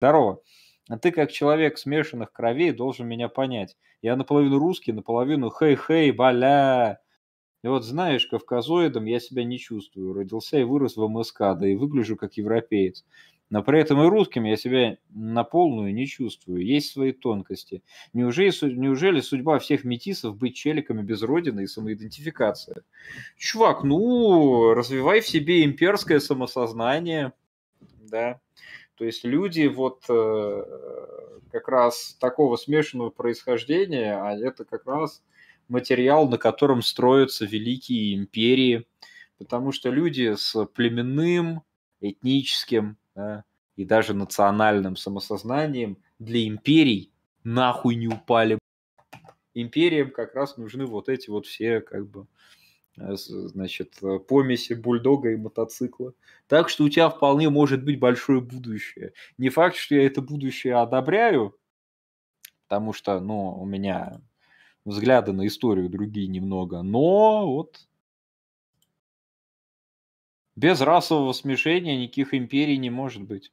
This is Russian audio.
Здорово. А ты, как человек смешанных кровей, должен меня понять. Я наполовину русский, наполовину хей-хей, баля. И вот знаешь, кавказоидом я себя не чувствую. Родился и вырос в МСК, да и выгляжу как европеец. Но при этом и русским я себя на полную не чувствую. Есть свои тонкости. Неужели, неужели судьба всех метисов быть челиками без родины и самоидентификация? Чувак, ну, развивай в себе имперское самосознание да. То есть люди вот э, как раз такого смешанного происхождения, а это как раз материал, на котором строятся великие империи, потому что люди с племенным, этническим да, и даже национальным самосознанием для империй нахуй не упали. Империям как раз нужны вот эти вот все как бы Э, значит, э, помеси бульдога и мотоцикла. Так что у тебя вполне может быть большое будущее. Не факт, что я это будущее одобряю, потому что, ну, у меня взгляды на историю другие немного, но вот без расового смешения никаких империй не может быть.